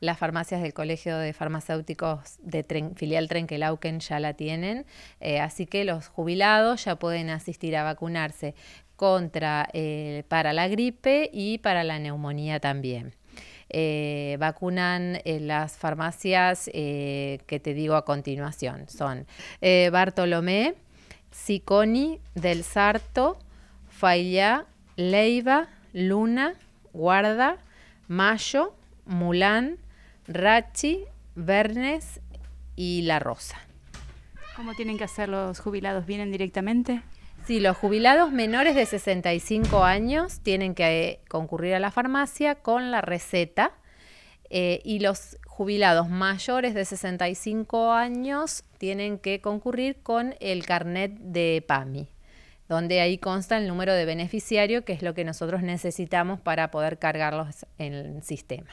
Las farmacias del Colegio de Farmacéuticos de filial trenkelauken ya la tienen, eh, así que los jubilados ya pueden asistir a vacunarse contra, eh, para la gripe y para la neumonía también. Eh, vacunan las farmacias que te digo a continuación. Son Bartolomé, Siconi, Del Sarto, Fayá, Leiva, Luna, Guarda, Mayo, Mulán, Rachi, Bernes y La Rosa. ¿Cómo tienen que hacer los jubilados? ¿Vienen directamente? Sí, los jubilados menores de 65 años tienen que eh, concurrir a la farmacia con la receta eh, y los jubilados mayores de 65 años tienen que concurrir con el carnet de PAMI, donde ahí consta el número de beneficiario, que es lo que nosotros necesitamos para poder cargarlos en el sistema.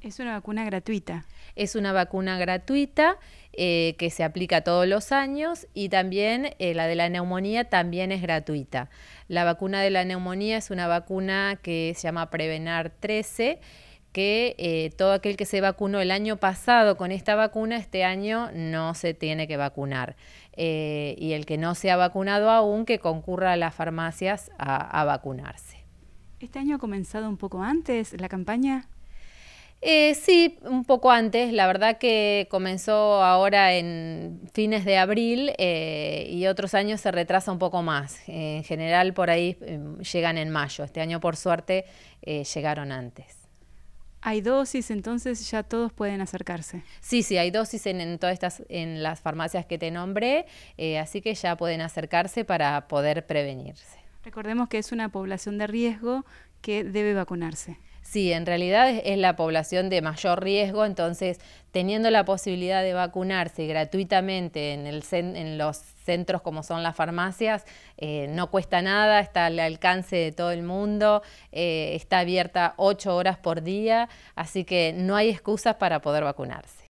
Es una vacuna gratuita. Es una vacuna gratuita eh, que se aplica todos los años y también eh, la de la neumonía también es gratuita. La vacuna de la neumonía es una vacuna que se llama Prevenar 13 que eh, todo aquel que se vacunó el año pasado con esta vacuna, este año no se tiene que vacunar. y el que no se ha vacunado aún, que concurra a las farmacias a vacunarse. ¿Este año ha comenzado un poco antes la campaña? Eh, sí, un poco antes. La verdad que comenzó ahora en fines de abril eh, y otros años se retrasa un poco más. En general por ahí em, llegan en mayo. Este año por suerte eh, llegaron antes. Hay dosis, entonces ya todos pueden acercarse. Sí, sí, hay dosis en, en todas estas, en las farmacias que te nombré, así que ya pueden acercarse para poder prevenirse. Recordemos que es una población de riesgo que debe vacunarse. Sí, en realidad es, la población de mayor riesgo, entonces teniendo la posibilidad de vacunarse gratuitamente en, el, en los centros como son las farmacias, eh, no cuesta nada, está al alcance de todo el mundo, eh, está abierta ocho horas por día, así que no hay excusas para poder vacunarse.